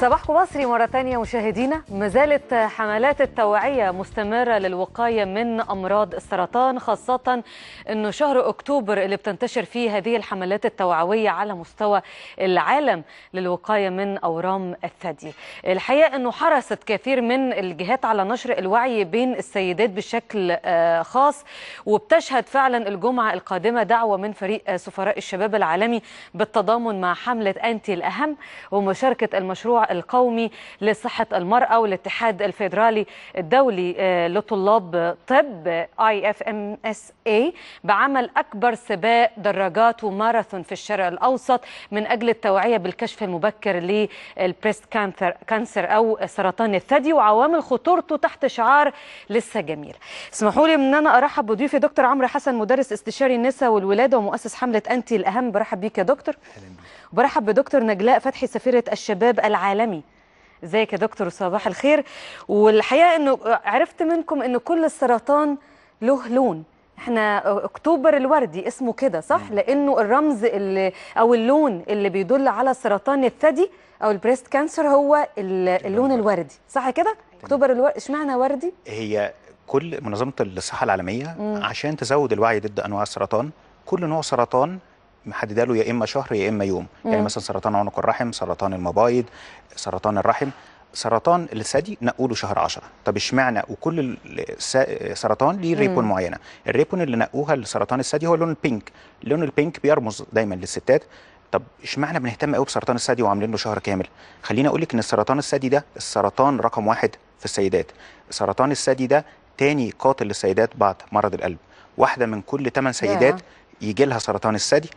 صباحكم مصري مرة تانية مشاهدينا ما زالت حملات التوعية مستمرة للوقاية من أمراض السرطان خاصة أنه شهر أكتوبر اللي بتنتشر فيه هذه الحملات التوعوية على مستوى العالم للوقاية من أورام الثدي الحقيقة أنه حرصت كثير من الجهات على نشر الوعي بين السيدات بشكل آه، خاص وبتشهد فعلا الجمعة القادمة دعوة من فريق آه، سفراء الشباب العالمي بالتضامن مع حملة أنتي الأهم ومشاركة المشروع القومي لصحة المرأة والاتحاد الفيدرالي الدولي آه، لطلاب طب اي اف ام اس اي بعمل أكبر سباق دراجات وماراثون في الشرق الأوسط من أجل التوعية بالكشف المبكر للبريست كانسر أو سرطان الثدي وعوامل خطورته تحت شعار لسه جميل اسمحوا لي ان انا ارحب بضيفي دكتور عمرو حسن مدرس استشاري النساء والولاده ومؤسس حمله انتي الاهم برحب بيك يا دكتور اهلا وبرحب بدكتور نجلاء فتحي سفيره الشباب العالمي ازيك يا دكتور صباح الخير والحقيقه انه عرفت منكم انه كل السرطان له لون احنا اكتوبر الوردي اسمه كده صح مم. لانه الرمز اللي او اللون اللي بيدل على سرطان الثدي او البريست كانسر هو اللون الوردي صح كده اكتوبر الوردي اشمعنى وردي هي كل منظمه الصحه العالميه مم. عشان تزود الوعي ضد انواع السرطان كل نوع سرطان محدده له يا اما شهر يا اما يوم يعني مم. يعني مثلا سرطان عنق الرحم سرطان المبايض سرطان الرحم سرطان الثدي نقوله شهر 10 طب اشمعنى وكل سرطان ليه ريبون مم. معينه الريبون اللي نقوها لسرطان الثدي هو لون البينك لون البينك بيرمز دايما للستات طب اشمعنى بنهتم قوي بسرطان الثدي وعاملين له شهر كامل خليني اقول لك ان السرطان الثدي ده السرطان رقم واحد في السيدات سرطان الثدي ده تاني قاتل للسيدات بعد مرض القلب واحده من كل 8 سيدات يجي لها سرطان الثدي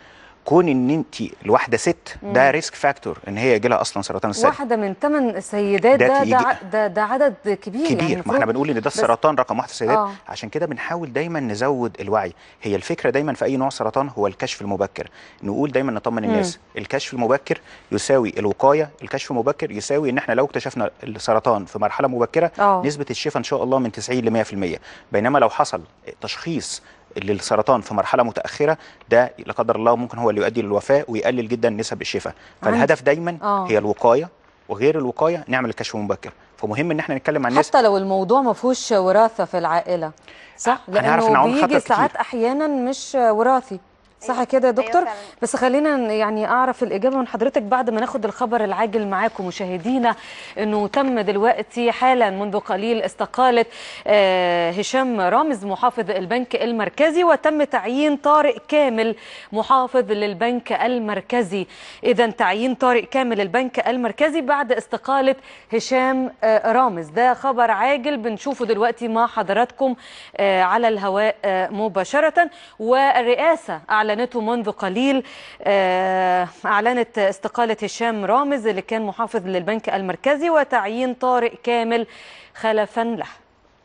كون ان انت الواحده ست ده ريسك فاكتور ان هي يجي لها اصلا سرطان الثدي واحده من ثمان سيدات ده ده, ده ده عدد كبير يعني كبير يعني ما احنا بنقول ان ده السرطان رقم واحد السيدات آه. عشان كده بنحاول دايما نزود الوعي هي الفكره دايما في اي نوع سرطان هو الكشف المبكر نقول دايما نطمن الناس مم. الكشف المبكر يساوي الوقايه الكشف المبكر يساوي ان احنا لو اكتشفنا السرطان في مرحله مبكره آه. نسبه الشفاء ان شاء الله من 90 ل 100% بينما لو حصل تشخيص للسرطان في مرحله متاخره ده لا قدر الله ممكن هو اللي يؤدي للوفاه ويقلل جدا نسب الشفاء فالهدف دايما آه. هي الوقايه وغير الوقايه نعمل الكشف المبكر فمهم ان احنا نتكلم عن الناس حتى لو الموضوع ما فيهوش وراثه في العائله صح لانه بيجي ساعات احيانا مش وراثي صح أيوة. كده يا أيوة دكتور بس خلينا يعني اعرف الاجابه من حضرتك بعد ما ناخد الخبر العاجل معاكم مشاهدينا انه تم دلوقتي حالا منذ قليل استقاله آه، هشام رامز محافظ البنك المركزي وتم تعيين طارق كامل محافظ للبنك المركزي اذا تعيين طارق كامل البنك المركزي بعد استقاله هشام آه، رامز ده خبر عاجل بنشوفه دلوقتي مع حضراتكم آه، على الهواء مباشره والرئاسه اعلى أعلنته منذ قليل آه، أعلنت استقالة هشام رامز اللي كان محافظ للبنك المركزي وتعيين طارق كامل خلفا له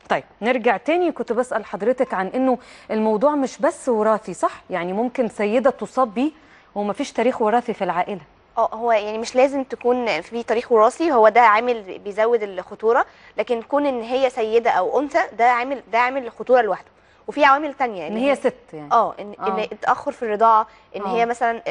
طيب نرجع تاني كنت بسأل حضرتك عن أنه الموضوع مش بس وراثي صح؟ يعني ممكن سيدة تصاب بيه فيش تاريخ وراثي في العائلة اه هو يعني مش لازم تكون في تاريخ وراثي هو ده عامل بيزود الخطوره لكن كون ان هي سيده او انثى ده عامل ده عامل الخطوره لوحده وفي عوامل تانية ان هي ست يعني اه ان, آه. إن التاخر في الرضاعه ان أوه. هي آه. مثلا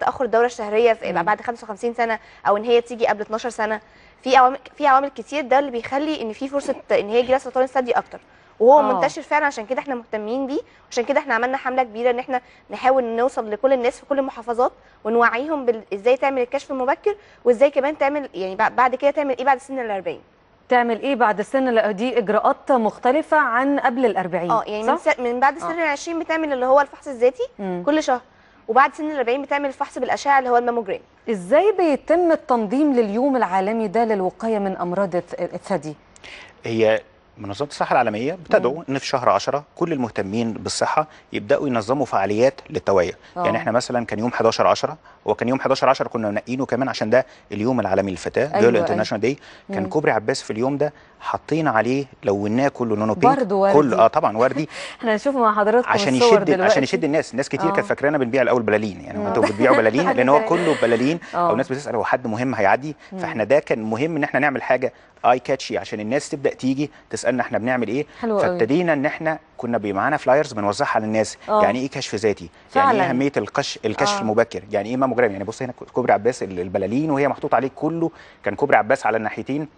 تاخر الدوره الشهريه في بعد 55 سنه او ان هي تيجي قبل 12 سنه في عوامل في عوامل كتير ده اللي بيخلي ان في فرصه ان هي يجي لها سرطان الثدي اكتر وهو أوه. منتشر فعلا عشان كده احنا مهتمين بيه عشان كده احنا عملنا حمله كبيره ان احنا نحاول نوصل لكل الناس في كل المحافظات ونوعيهم ازاي تعمل الكشف المبكر وازاي كمان تعمل يعني بعد كده تعمل ايه بعد سن ال 40 تعمل ايه بعد سن دي اجراءات مختلفه عن قبل ال 40 اه يعني صح؟ من, س... من بعد آه. سن ال 20 بتعمل اللي هو الفحص الذاتي كل شهر وبعد سن ال 40 بتعمل الفحص بالاشعه اللي هو الماموجرام ازاي بيتم التنظيم لليوم العالمي ده للوقايه من امراض الثدي هي منظمه الصحه العالميه ابتدوا ان في شهر 10 كل المهتمين بالصحه يبداوا ينظموا فعاليات للتوعيه آه. يعني احنا مثلا كان يوم 11 10 وكان يوم 11 10 كنا منقينه كمان عشان ده اليوم العالمي للفتاه أيوة جيرل انترناشونال داي كان كوبري عباس في اليوم ده حاطين عليه لوناه كله لونه بينك برضه وردي كله اه طبعا وردي احنا هنشوف مع حضراتكم عشان يشد دلوقتي. عشان يشد الناس ناس كتير كانت آه. فاكرانا بنبيع الاول بلالين يعني آه. انتوا بتبيعوا بلالين لان هو كله بلالين آه. او الناس بتسال هو حد مهم هيعدي فاحنا ده كان مهم ان احنا نعمل حاجه اي كاتشي عشان الناس تبدا تيجي تسالنا احنا بنعمل ايه فابتدينا ان احنا كنا معانا فلايرز بنوزعها للناس أوه. يعني ايه كشف ذاتي يعني ايه اهميه القش الكشف أوه. المبكر يعني ايه ماموجرام يعني بص هنا كوبري عباس البلالين وهي محطوط عليه كله كان كوبري عباس على الناحيتين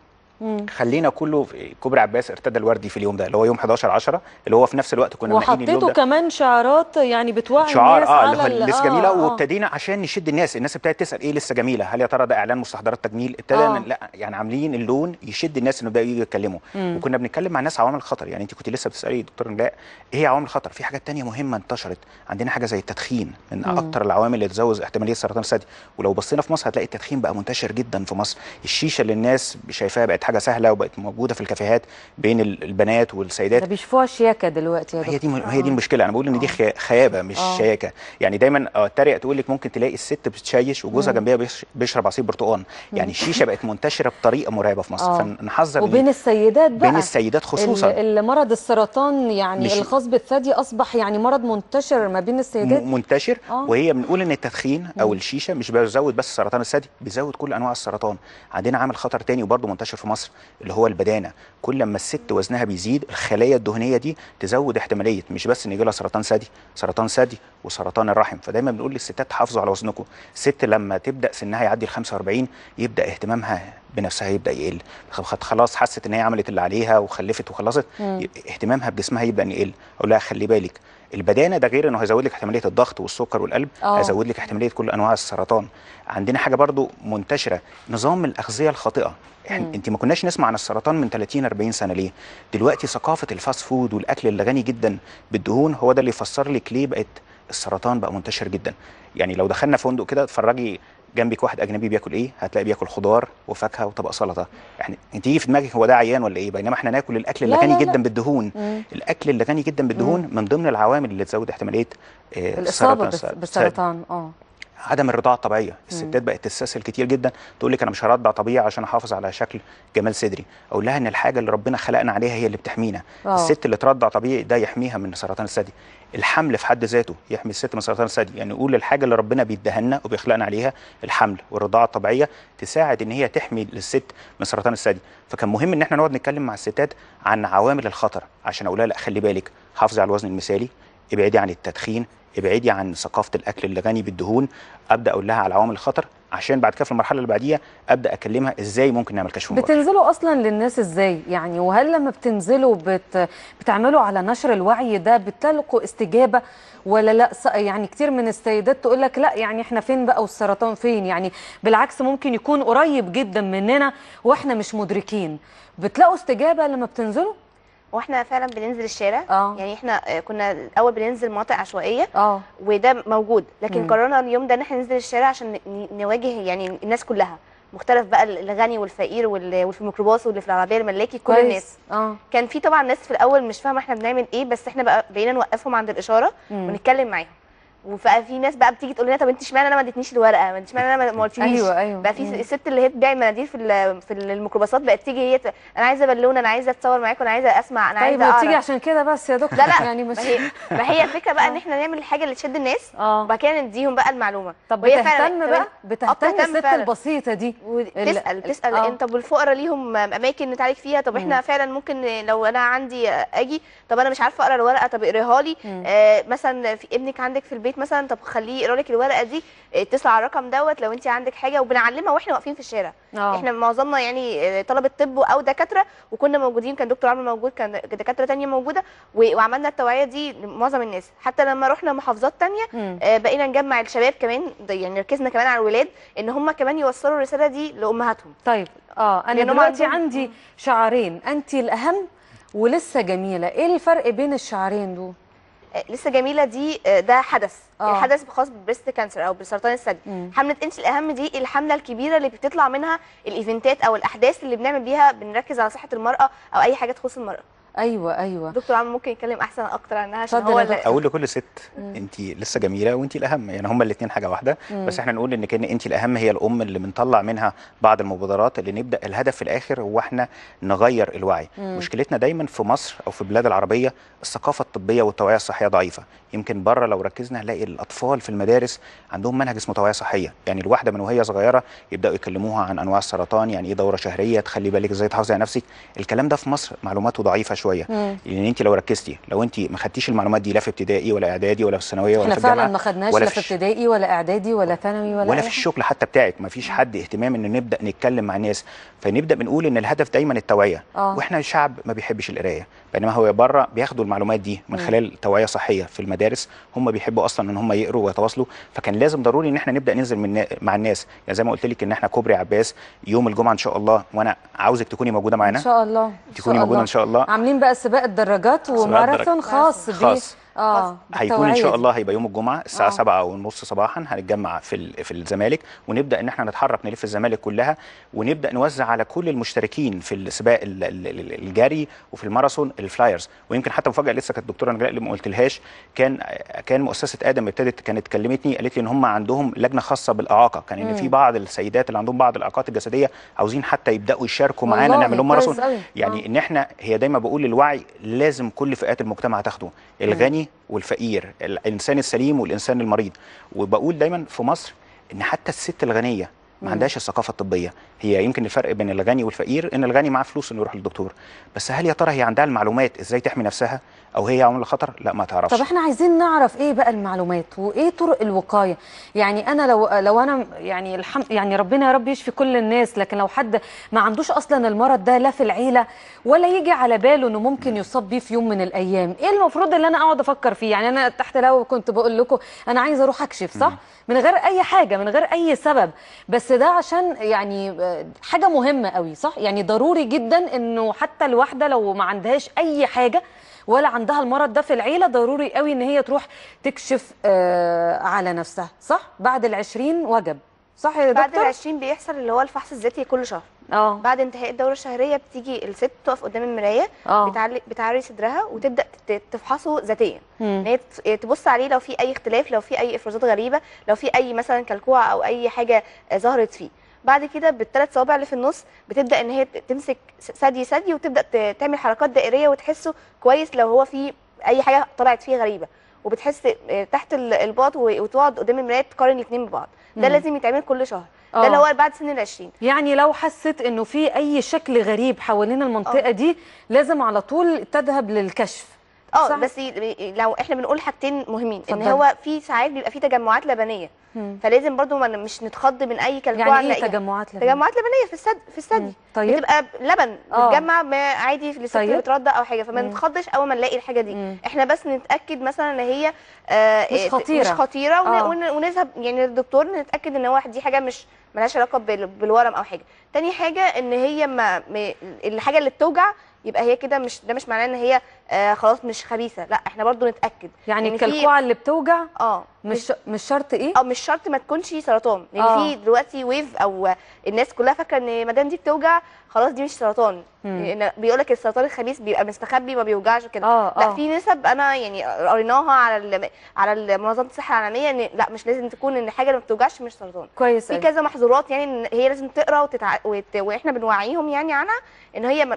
خلينا كله كوبري عباس ارتدى الوردي في اليوم ده اللي هو يوم 11 10 اللي هو في نفس الوقت كنا وحطيته اليوم ده. كمان شعارات يعني بتوعي الناس شعار الناس اه على لسه آه، جميله آه وابتدينا عشان نشد الناس الناس ابتدت تسال ايه لسه جميله هل يا ترى ده اعلان مستحضرات تجميل ابتدى آه. لا يعني عاملين اللون يشد الناس انه يبداوا يتكلموا وكنا بنتكلم مع ناس عوامل خطر يعني انت كنت لسه بتسالي دكتور نلاء ايه عوامل خطر في حاجات ثانيه مهمه انتشرت عندنا حاجه زي التدخين من اكثر العوامل اللي تزود احتماليه سرطان الثدي ولو بصينا في مصر هتلاقي التدخين بقى منتشر جدا في مصر الشيشه اللي الناس شايفاها بقت حاجه سهله وبقت موجوده في الكافيهات بين البنات والسيدات ده بيشوفوها شياكه دلوقتي يا هي دي م... هي دي آه. المشكله انا بقول ان دي آه. خيابه مش أوه. شياكه يعني دايما اتريق آه، تقول لك ممكن تلاقي الست بتشيش وجوزها جنبها بيشرب عصير برتقال يعني الشيشه بقت منتشره بطريقه مرعبه في مصر فنحذر وبين السيدات بقى بين السيدات خصوصا المرض السرطان يعني الخاص بالثدي اصبح يعني مرض منتشر ما بين السيدات منتشر أوه. وهي بنقول ان التدخين او الشيشه مش بيزود بس سرطان الثدي بيزود كل انواع السرطان عندنا عامل خطر تاني وبرضه منتشر في مصر مصر اللي هو البدانه كل ما الست وزنها بيزيد الخلايا الدهنيه دي تزود احتماليه مش بس ان يجي لها سرطان ثدي سرطان ثدي وسرطان الرحم فدايما بنقول للستات حافظوا على وزنكم الست لما تبدا سنها يعدي ال 45 يبدا اهتمامها بنفسها هيبدا يقل خلاص حست ان هي عملت اللي عليها وخلفت وخلصت مم. اهتمامها بجسمها هيبدا يقل اقول لها خلي بالك البدانه ده غير انه هيزود لك احتماليه الضغط والسكر والقلب أوه. هيزود لك احتماليه كل انواع السرطان عندنا حاجه برضو منتشره نظام الاغذيه الخاطئه احنا انت ما كناش نسمع عن السرطان من 30 40 سنه ليه دلوقتي ثقافه الفاست فود والاكل اللي غني جدا بالدهون هو ده اللي يفسر لك ليه بقت السرطان بقى منتشر جدا يعني لو دخلنا فندق كده اتفرجي جنبك واحد اجنبي بياكل ايه هتلاقي بياكل خضار وفاكهه وطبق سلطه احنا يعني انت تيجي في دماغك هو ده عيان ولا ايه بينما احنا ناكل الاكل اللي غني جدا بالدهون مم. الاكل اللي غني جدا بالدهون مم. من ضمن العوامل اللي تزود احتماليه آه الاصابه بالسرطان اه عدم الرضاعه الطبيعيه الستات بقت تستسهل كتير جدا تقول لك انا مش هرضع طبيعي عشان احافظ على شكل جمال صدري اقول لها ان الحاجه اللي ربنا خلقنا عليها هي اللي بتحمينا أوه. الست اللي ترضع طبيعي ده يحميها من سرطان الثدي الحمل في حد ذاته يحمي الست من سرطان الثدي يعني نقول الحاجه اللي ربنا بيديها لنا وبيخلقنا عليها الحمل والرضاعه الطبيعيه تساعد ان هي تحمي الست من سرطان الثدي فكان مهم ان احنا نقعد نتكلم مع الستات عن عوامل الخطر عشان اقول لها لا خلي بالك حافظي على الوزن المثالي ابعدي عن التدخين ابعدي عن ثقافه الاكل الغني بالدهون ابدا اقول لها على عوامل الخطر عشان بعد كده في المرحله اللي بعديها ابدا اكلمها ازاي ممكن نعمل كشف مباشر بتنزلوا اصلا للناس ازاي يعني وهل لما بتنزلوا بت... بتعملوا على نشر الوعي ده بتلقوا استجابه ولا لا يعني كتير من السيدات تقول لك لا يعني احنا فين بقى والسرطان فين يعني بالعكس ممكن يكون قريب جدا مننا واحنا مش مدركين بتلاقوا استجابه لما بتنزلوا واحنا فعلا بننزل الشارع أوه. يعني احنا آه، كنا الاول بننزل مناطق عشوائيه أوه. وده موجود لكن مم. قررنا اليوم ده ان احنا ننزل الشارع عشان نواجه يعني الناس كلها مختلف بقى الغني والفقير واللي في الميكروباص واللي في العربيه الملاكي كل الناس أوه. كان في طبعا ناس في الاول مش فاهمه احنا بنعمل ايه بس احنا بقى بقينا نوقفهم عند الاشاره مم. ونتكلم معاهم وفي ناس بقى بتيجي تقول لنا طب انت اشمعنى انا ما اديتنيش الورقه ما اشمعنى انا ما قلتليش ايوه ايوه بقى في الست أيوة. اللي هي بتبيع المناديل في في الميكروباصات بقت تيجي هي انا عايزه بالونه انا عايزه اتصور معاكم انا عايزه اسمع انا طيب عايزه طيب بتيجي عشان كده بس يا دكتور لا لا يعني مش ما هي, ما هي الفكره بقى ان آه. احنا نعمل الحاجه اللي تشد الناس آه. وبعد كده نديهم بقى المعلومه طب بتهتم بقى إيه؟ آه، بتهتم الست البسيطه دي تسال تسال انت طب الفقراء ليهم اماكن نتعالج فيها طب احنا فعلا ممكن لو انا عندي اجي طب انا مش عارفه اقرا الورقه طب اقريها لي مثلا ابنك عندك في البيت لك مثلا طب خليه يقرا لك الورقه دي اتصل آه، على الرقم دوت لو انت عندك حاجه وبنعلمها واحنا واقفين في الشارع أوه. احنا معظمنا يعني آه، طلبه طب او دكاتره وكنا موجودين كان دكتور عمرو موجود كان دكاتره ثانيه موجوده وعملنا التوعيه دي لمعظم الناس حتى لما رحنا محافظات ثانيه آه، بقينا نجمع الشباب كمان يعني ركزنا كمان على الولاد ان هم كمان يوصلوا الرساله دي لامهاتهم طيب اه انا دلوقتي عندهم... عندي شعارين انت الاهم ولسه جميله ايه الفرق بين الشعارين دول لسه جميله دي آه، ده حدث أوه. الحدث خاص بالبريست كانسر او بسرطان الثدي حمله انس الاهم دي الحمله الكبيره اللي بتطلع منها الايفنتات او الاحداث اللي بنعمل بيها بنركز على صحه المراه او اي حاجه تخص المراه ايوه ايوه دكتور عم ممكن يتكلم احسن اكتر عنها عشان هو اقول لكل ست انت لسه جميله وانت الاهم يعني هما الاثنين حاجه واحده مم. بس احنا نقول ان كان انت الاهم هي الام اللي بنطلع منها بعض المبادرات اللي نبدا الهدف في الاخر هو احنا نغير الوعي مم. مشكلتنا دايما في مصر او في البلاد العربيه الثقافه الطبيه والتوعيه الصحيه ضعيفه يمكن بره لو ركزنا هنلاقي الاطفال في المدارس عندهم منهج اسمه توعيه صحيه يعني الواحده من وهي صغيره يبداوا يكلموها عن انواع السرطان يعني ايه دوره شهريه تخلي بالك ازاي تحافظي على نفسك الكلام ده في مصر معلوماته ضعيفه شويه مم. لان انت لو ركزتي لو انت ما خدتيش المعلومات دي لا في ابتدائي ولا اعدادي ولا في الثانويه ولا في الجامعه فعلا ما خدناش لا في ابتدائي ولا اعدادي ولا ثانوي ولا ولا في الشغل حتى بتاعك ما فيش حد اهتمام ان نبدا نتكلم مع الناس فنبدا بنقول ان الهدف دايما التوعيه آه. واحنا شعب ما بيحبش القرايه بينما هو بره بياخدوا المعلومات دي من خلال توعيه صحيه في المدارس هم بيحبوا اصلا ان هم يقروا ويتواصلوا فكان لازم ضروري ان احنا نبدا ننزل من مع الناس يعني زي ما قلت لك ان احنا كوبري عباس يوم الجمعه ان شاء الله وانا عاوزك تكوني موجوده معانا ان شاء الله تكوني موجوده ان شاء الله عاملين بقى سباق الدراجات وماراثون خاص, خاص. اه هيكون ان شاء الله هيبقى يوم الجمعه الساعه 7 آه. ونص صباحا هنتجمع في في الزمالك ونبدا ان احنا نتحرك نلف الزمالك كلها ونبدا نوزع على كل المشتركين في السباق الجري وفي الماراثون الفلايرز ويمكن حتى مفاجاه لسه كانت الدكتوره نجلاء اللي ما قلتلهاش كان كان مؤسسه ادم ابتدت كانت كلمتني قالت لي ان هم عندهم لجنه خاصه بالاعاقه كان ان في بعض السيدات اللي عندهم بعض الاعاقات الجسديه عاوزين حتى يبداوا يشاركوا معانا نعمل لهم ماراثون يعني آه. ان احنا هي دايما بقول الوعي لازم كل فئات المجتمع تاخده الغني والفقير الانسان السليم والانسان المريض وبقول دايما في مصر ان حتى الست الغنيه ما عندهاش الثقافه الطبيه هي يمكن الفرق بين الغني والفقير ان الغني معاه فلوس انه يروح للدكتور بس هل يا ترى هي عندها المعلومات ازاي تحمي نفسها او هي عامل خطر لا ما تعرفش طب احنا عايزين نعرف ايه بقى المعلومات وايه طرق الوقايه يعني انا لو لو انا يعني الحمد يعني ربنا يا رب يشفي كل الناس لكن لو حد ما عندوش اصلا المرض ده لا في العيله ولا يجي على باله انه ممكن يصاب بيه في يوم من الايام ايه المفروض اللي انا اقعد افكر فيه يعني انا تحت لو كنت بقول لكم انا عايزه اروح اكشف صح من غير اي حاجه من غير اي سبب بس ده عشان يعني آه، حاجه مهمه قوي صح يعني ضروري جدا انه حتى الواحده لو ما عندهاش اي حاجه ولا عندها المرض ده في العيله ضروري قوي ان هي تروح تكشف آه، على نفسها صح بعد العشرين وجب صح يا دكتور بعد العشرين بيحصل اللي هو الفحص الذاتي كل شهر اه بعد انتهاء الدوره الشهريه بتيجي الست تقف قدام المرايه آه. بتعري صدرها وتبدا تفحصه ذاتيا ان هي إيه، تبص عليه لو في اي اختلاف لو في اي افرازات غريبه لو في اي مثلا كلكوعه او اي حاجه آه، ظهرت فيه بعد كده بالثلاث صوابع اللي في النص بتبدا ان هي تمسك ثدي ثدي وتبدا تعمل حركات دائريه وتحسه كويس لو هو في اي حاجه طلعت فيه غريبه وبتحس تحت الباط وتقعد قدام المرايه تقارن الاثنين ببعض ده مم. لازم يتعمل كل شهر أوه. ده اللي آه. هو بعد سن ال20 يعني لو حست انه في اي شكل غريب حوالين المنطقه أوه. دي لازم على طول تذهب للكشف اه بس لو احنا بنقول حاجتين مهمين فضل. ان هو في ساعات بيبقى في تجمعات لبنيه فلازم برضو ما مش نتخض من اي كلكوع يعني ايه تجمعات لبنيه تجمعات لبنيه في الثدي في الثدي طيب بتبقى لبن آه. بتجمع عادي في الست طيب. بترد او حاجه فما نتخضش اول ما نلاقي الحاجه دي مم. احنا بس نتاكد مثلا ان هي آه مش آه، خطيره مش خطيره آه. ون... ونذهب يعني للدكتور نتاكد ان هو دي حاجه مش ملهاش علاقه بالورم او حاجه تاني حاجه ان هي ما الحاجه اللي بتوجع يبقى هي كده مش ده مش معناه ان هي آه خلاص مش خبيثه لا احنا برضو نتاكد يعني الكلكوعه اللي بتوجع اه مش مش شرط ايه اه مش شرط ما تكونش سرطان لان يعني آه. في دلوقتي ويف او الناس كلها فاكره ان ما دام دي بتوجع خلاص دي مش سرطان بيقول لك السرطان الخبيث بيبقى مستخبي ما بيوجعش كده آه لا آه. في نسب انا يعني قريناها على على منظمه الصحه العالميه ان لا مش لازم تكون ان حاجه ما بتوجعش مش سرطان كويس في كذا محظورات يعني هي لازم تقرا وتتع... وت... واحنا بنوعيهم يعني عنها ان هي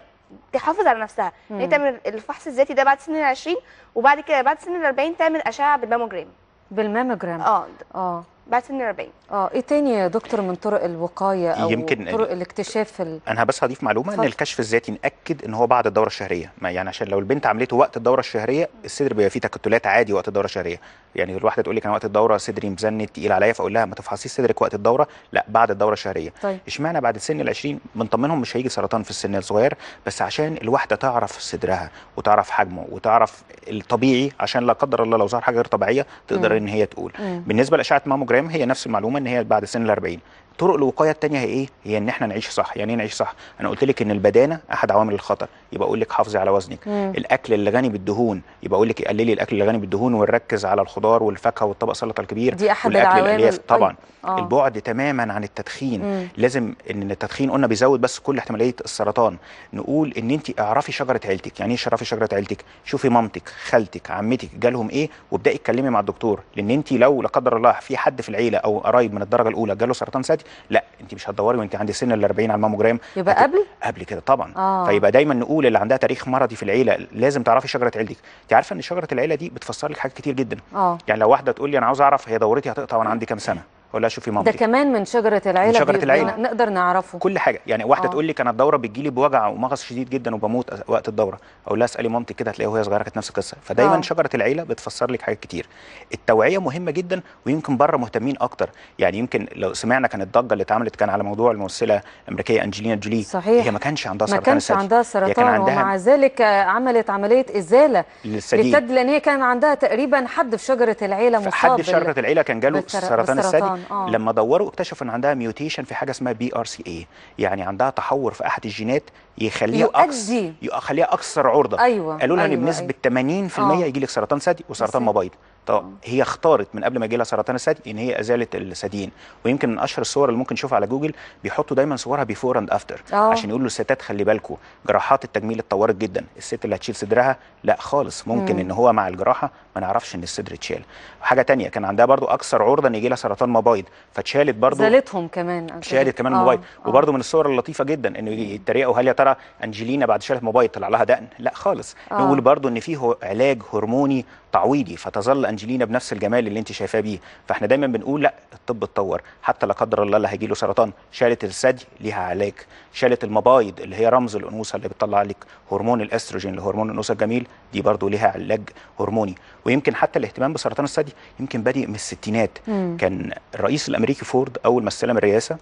تحافظ على نفسها هي يعني تعمل الفحص الذاتي ده بعد سن ال 20 وبعد كده بعد سن ال 40 تعمل اشعه بالماموجرام بالماموجرام اه اه بعد سن 40 اه ايه تاني يا دكتور من طرق الوقايه او يمكن طرق الاكتشاف ال... انا بس هضيف معلومه فضل. ان الكشف الذاتي ناكد ان هو بعد الدوره الشهريه ما يعني عشان لو البنت عملته وقت الدوره الشهريه الصدر بيبقى فيه تكتلات عادي وقت الدوره الشهريه يعني الواحده تقول لي كان وقت الدوره صدري مزنت تقيل عليا فاقول لها ما تفحصيش صدرك وقت الدوره لا بعد الدوره الشهريه طيب. اشمعنى بعد سن ال 20 بنطمنهم مش هيجي سرطان في السن الصغير بس عشان الواحده تعرف صدرها وتعرف حجمه وتعرف الطبيعي عشان لا قدر الله لو ظهر حاجه غير طبيعيه تقدر م. ان هي تقول م. بالنسبه لاشعه ماموجرام الجرام هي نفس المعلومه ان هي بعد سن ال 40 طرق الوقايه الثانيه هي ايه هي ان احنا نعيش صح يعني ايه نعيش صح انا قلت لك ان البدانه احد عوامل الخطر يبقى اقول لك حافظي على وزنك مم. الاكل اللي غني بالدهون يبقى اقول لك قللي الاكل اللي غني بالدهون ونركز على الخضار والفاكهه والطبق سلطه الكبير دي احد والاكل الالياف طيب. طبعا آه. البعد تماما عن التدخين مم. لازم ان التدخين قلنا بيزود بس كل احتماليه السرطان نقول ان انت اعرفي شجره عيلتك يعني ايه اعرفي شجره عيلتك شوفي مامتك خالتك عمتك جالهم ايه وابداي اتكلمي مع الدكتور لان انت لو لا قدر الله في حد في العيله او قرايب من الدرجه الاولى جاله سرطان ثدي لا انت مش هتدوري وانت عندك سن ال 40 على الماموجرام يبقى هت... قبل قبل كده طبعا آه. فيبقى دايما نقول اللي عندها تاريخ مرضي في العيله لازم تعرفي شجره عيلتك انت عارفه ان شجره العيله دي بتفسر لك حاجات كتير جدا آه. يعني لو واحده تقول لي انا عاوز اعرف هي دورتي هتقطع وانا عندي كام سنه اقول لها شوفي مامتي ده كمان من شجره العيله من شجره العيله نقدر نعرفه كل حاجه يعني واحده آه. تقول لي كانت الدوره بتجي لي بوجع ومغص شديد جدا وبموت وقت الدوره اقول لها اسالي مامتي كده هتلاقيها وهي صغيره كانت نفس القصه فدايما آه. شجره العيله بتفسر لك حاجات كتير التوعيه مهمه جدا ويمكن بره مهتمين اكتر يعني يمكن لو سمعنا كان الضجه اللي اتعملت كان على موضوع الممثله الامريكيه انجلينا جولي صحيح هي ما كانش عندها سرطان ما كانش عندها سرطان كان عندها ومع ذلك عملت عمليه ازاله للثدي لان هي كان عندها تقريبا حد في شجره العيله مصاب حد في شجره العيله كان جاله سرطان الثدي اه لما دوروا اكتشفوا ان عندها ميوتيشن في حاجه اسمها بي ار سي اي يعني عندها تحور في احد الجينات يخليها يؤدي يخليها اكثر عرضه ايوه قالوا لها أيوة ان بنسبه أيوة. 80% آه. يجي لك سرطان ثدي وسرطان مبايض طب هي اختارت من قبل ما يجي لها سرطان الثدي ان هي ازاله الثديين ويمكن من اشهر الصور اللي ممكن نشوفها على جوجل بيحطوا دايما صورها بيفور اند افتر عشان يقولوا للستات خلي بالكم جراحات التجميل اتطورت جدا الست اللي هتشيل صدرها لا خالص ممكن مم. ان هو مع الجراحه ما نعرفش ان الصدر اتشال حاجه ثانيه كان عندها برضو اكثر عرضه ان يجي لها سرطان مبايض فتشالت برضو زالتهم كمان شالت كمان آه. مبايض آه. وبرضو من الصور اللطيفه جدا انه يتريقوا هل يا ترى انجلينا بعد شالت مبايض طلع لها دقن لا خالص آه. نقول برضو ان فيه علاج هرموني تعويضي فتظل انجلينا بنفس الجمال اللي انت شايفاه بيه فاحنا دايما بنقول لا الطب اتطور حتى لا قدر الله اللي هيجي له سرطان شالت الثدي ليها علاج شالت المبايض اللي هي رمز الانوثه اللي بتطلع لك هرمون الاستروجين اللي هرمون الانوثه الجميل دي برضو ليها علاج هرموني ويمكن حتى الاهتمام بسرطان الثدي يمكن بادئ من الستينات مم. كان الرئيس الامريكي فورد اول ما استلم الرئاسه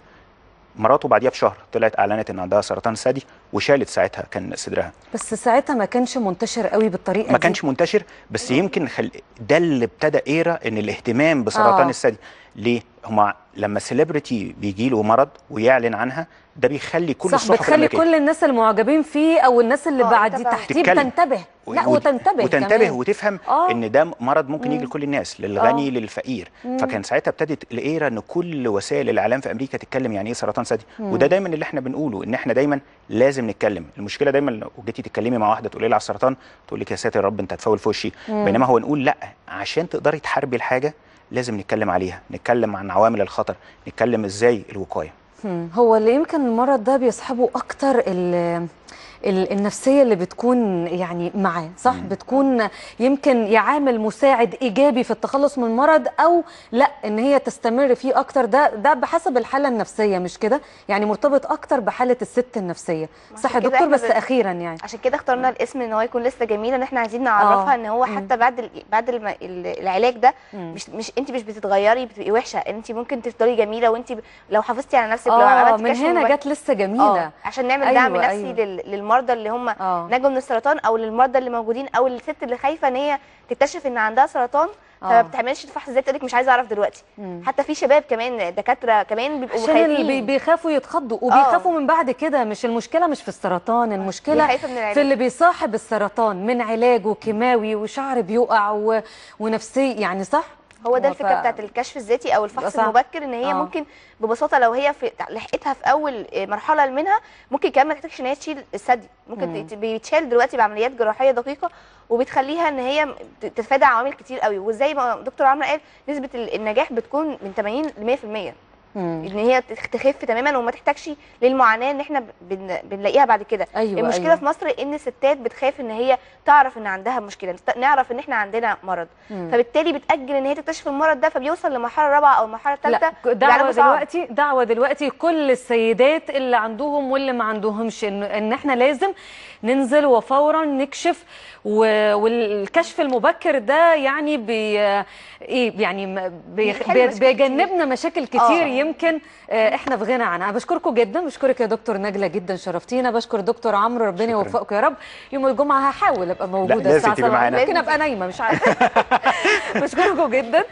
مراته بعديها بشهر طلعت اعلنت ان عندها سرطان ثدي وشالت ساعتها كان صدرها بس ساعتها ما كانش منتشر قوي بالطريقه ما دي ما كانش منتشر بس آه. يمكن خل... ده اللي ابتدى ايرا ان الاهتمام بسرطان آه. الثدي ليه هما لما سيلبرتي بيجي له مرض ويعلن عنها ده بيخلي كل صح الصحف بتخلي كل الناس المعجبين فيه او الناس اللي آه بعد تحتيه تنتبه لا وتنتبه وتنتبه كمان. وتفهم آه. ان ده مرض ممكن يجي لكل الناس للغني آه. للفقير مم. فكان ساعتها ابتدت الايرا ان كل وسائل الاعلام في امريكا تتكلم يعني ايه سرطان ثدي وده دايما اللي احنا بنقوله ان احنا دايما لازم نتكلم المشكله دايما لو جيتي تتكلمي مع واحده تقولي لها على السرطان تقول لك يا ساتر يا رب انت هتفول في وشي بينما هو نقول لا عشان تقدري تحاربي الحاجه لازم نتكلم عليها نتكلم عن عوامل الخطر نتكلم ازاي الوقايه هو اللي يمكن المرض ده بيصحبه اكتر النفسيه اللي بتكون يعني معاه صح مم. بتكون يمكن يعامل مساعد ايجابي في التخلص من المرض او لا ان هي تستمر فيه اكتر ده ده بحسب الحاله النفسيه مش كده يعني مرتبط اكتر بحاله الست النفسيه صح يا دكتور بس اخيرا يعني عشان كده اخترنا الاسم ان هو يكون لسه جميل ان احنا عايزين نعرفها آه. ان هو حتى مم. بعد ال بعد الم... العلاج ده مم. مش مش انت مش بتتغيري بتبقي وحشه انت ممكن تفضلي جميله وانت ب... لو حافظتي على نفسك آه لو عملتي من هنا جت لسه جميله آه. عشان نعمل أيوة دعم نفسي أيوة. لل... للمرضى اللي هم أوه. نجوا من السرطان او للمرضى اللي موجودين او الست اللي خايفه ان هي تكتشف ان عندها سرطان آه. فما بتعملش الفحص ذاتي تقول لك مش عايزه اعرف دلوقتي مم. حتى في شباب كمان دكاتره كمان بيبقوا خايفين عشان اللي بيخافوا يتخضوا وبيخافوا أوه. من بعد كده مش المشكله مش في السرطان المشكله في اللي بيصاحب السرطان من علاجه كيماوي وشعر بيقع و... ونفسي يعني صح هو ده الفكره ف... بتاعت الكشف الذاتي او الفحص المبكر ان هي آه. ممكن ببساطه لو هي في لحقتها في اول آه، مرحله منها ممكن كمان ما تحتاجش ان هي تشيل الثدي ممكن بيتشال دلوقتي بعمليات جراحيه دقيقه وبتخليها ان هي تتفادى عوامل كتير قوي وزي ما دكتور عمرو قال نسبه النجاح بتكون من 80 ل 100% مم. ان هي تخف تماما وما تحتاجش للمعاناه ان احنا بنلاقيها بعد كده أيوة المشكله أيوة. في مصر ان الستات بتخاف ان هي تعرف ان عندها مشكله نعرف ان احنا عندنا مرض مم. فبالتالي بتاجل ان هي تكتشف المرض ده فبيوصل لمرحله رابعه او مرحله ثالثه دعوه دلوقتي دعوه دلوقتي كل السيدات اللي عندهم واللي ما عندهمش ان ان احنا لازم ننزل وفورا نكشف و... والكشف المبكر ده يعني بي... ايه يعني بي... بيجنبنا مشاكل كتير, مشاكل كتير آه. يمكن آه، احنا في غنى عنها بشكركم جدا بشكرك يا دكتور نجله جدا شرفتينا بشكر دكتور عمرو ربنا يوفقكم يا رب يوم الجمعه هحاول ابقى موجوده الساعه 7 ممكن ابقى نايمه مش عارفه بشكركم جدا